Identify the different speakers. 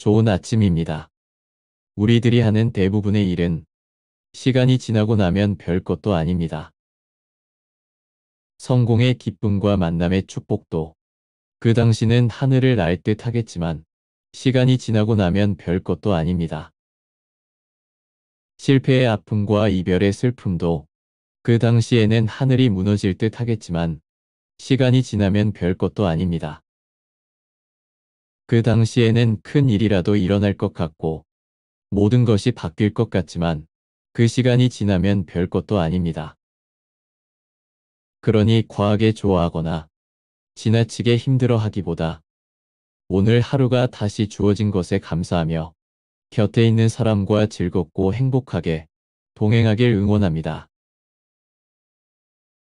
Speaker 1: 좋은 아침입니다. 우리들이 하는 대부분의 일은 시간이 지나고 나면 별것도 아닙니다. 성공의 기쁨과 만남의 축복도 그 당시는 하늘을 날 듯 하겠지만 시간이 지나고 나면 별것도 아닙니다. 실패의 아픔과 이별의 슬픔도 그 당시에는 하늘이 무너질 듯 하겠지만 시간이 지나면 별것도 아닙니다. 그 당시에는 큰 일이라도 일어날 것 같고 모든 것이 바뀔 것 같지만 그 시간이 지나면 별것도 아닙니다. 그러니 과하게 좋아하거나 지나치게 힘들어 하기보다 오늘 하루가 다시 주어진 것에 감사하며 곁에 있는 사람과 즐겁고 행복하게 동행하길 응원합니다.